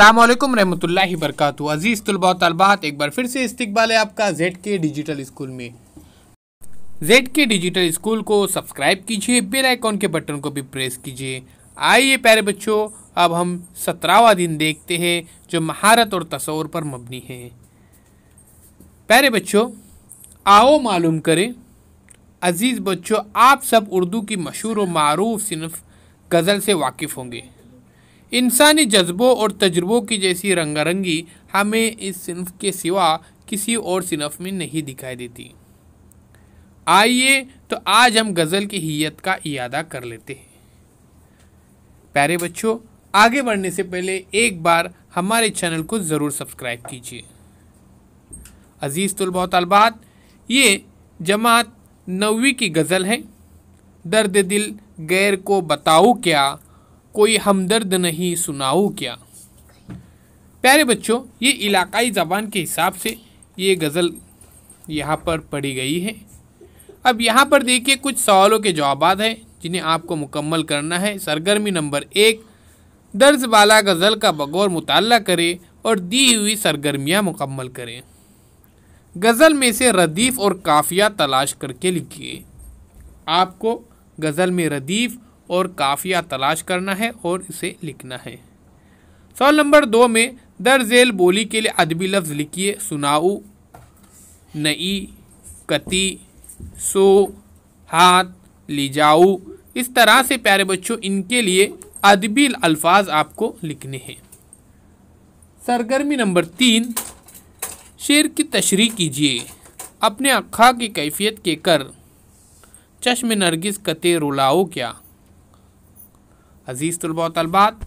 अल्लाम रहमतुल्ला बरकत अज़ीज़ तलबा तलबात एक बार फिर से इस्तबाल है आपका जेड के डिजिटल स्कूल में जेड के डिजिटल स्कूल को सब्सक्राइब कीजिए बेल आइकॉन के बटन को भी प्रेस कीजिए आइए प्यारे बच्चों अब हम सत्रहवा दिन देखते हैं जो महारत और तस्वर पर मबनी है प्यारे बच्चों आओ मालूम करें अज़ीज़ बच्चों आप सब उर्दू की मशहूर व मरूफ सिनफ गज़ल से वाकिफ़ होंगे इंसानी जज्बों और तजुर्बों की जैसी रंगारंगी हमें इस सिनफ के सिवा किसी और सिनफ में नहीं दिखाई देती आइए तो आज हम गज़ल की हियत का इदा कर लेते हैं प्यारे बच्चों आगे बढ़ने से पहले एक बार हमारे चैनल को ज़रूर सब्सक्राइब कीजिए अज़ीज़ तलबा तलबात ये जमात नवी की गज़ल है दर्द दिल गैर को बताओ क्या कोई हमदर्द नहीं सुनाओ क्या प्यारे बच्चों ये इलाकाई ज़बान के हिसाब से ये गज़ल यहाँ पर पढ़ी गई है अब यहाँ पर देखिए कुछ सवालों के जवाब हैं जिन्हें आपको मुकम्मल करना है सरगर्मी नंबर एक दर्ज बाला गज़ल का बगौर मुताल करें और दी हुई सरगर्मियाँ मुकम्मल करें गज़ल में से रदीफ़ और काफिया तलाश करके लिखिए आपको गज़ल में रदीफ़ और काफिया तलाश करना है और इसे लिखना है सवाल नंबर दो में दर झेल बोली के लिए अदबी लफ्ज़ लिखिए सुनाऊ नई कति सो हाथ लिजाऊ जाऊ इस तरह से प्यारे बच्चों इनके लिए अदबी अल्फाज आपको लिखने हैं सरगर्मी नंबर तीन शेर की तशरी कीजिए अपने अखा की कैफियत के कर चश्म नरगिस कते रुलाओ क्या अज़ीज़ तलबा तलबात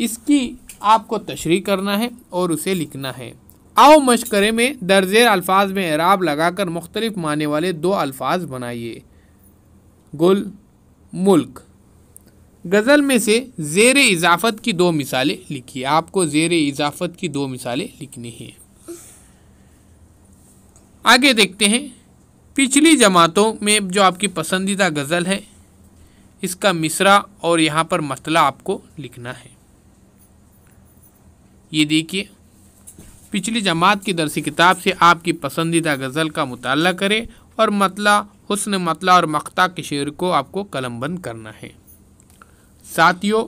इसकी आपको तशरी करना है और उसे लिखना है आओ मशकरे में दर्ज़े अल्फाज में एराब लगाकर मुख्तलिफ माने वाले दो अल्फाज बनाइए गुल मुल्क गज़ल में से ज़ेर इजाफ़त की दो मिसालें लिखिए आपको ज़ेर इजाफ़त की दो मिसालें लिखनी हैं आगे देखते हैं पिछली जमातों में जो आपकी पसंदीदा गज़ल है इसका मिसरा और यहाँ पर मतला आपको लिखना है ये देखिए पिछली जमात की दरसी किताब से आपकी पसंदीदा गज़ल का मुताल करें और मतला हसन मतला और मख्ता के शेर को आपको कलमबंद करना है साथियों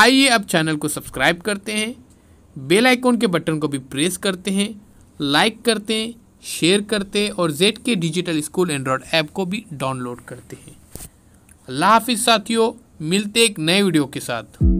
आइए अब चैनल को सब्सक्राइब करते हैं बेल आइकॉन के बटन को भी प्रेस करते हैं लाइक करते हैं शेयर करते हैं और Z K digital school Android app को भी डाउनलोड करते हैं अल्लाह हाफिज़ साथियों मिलते एक नए वीडियो के साथ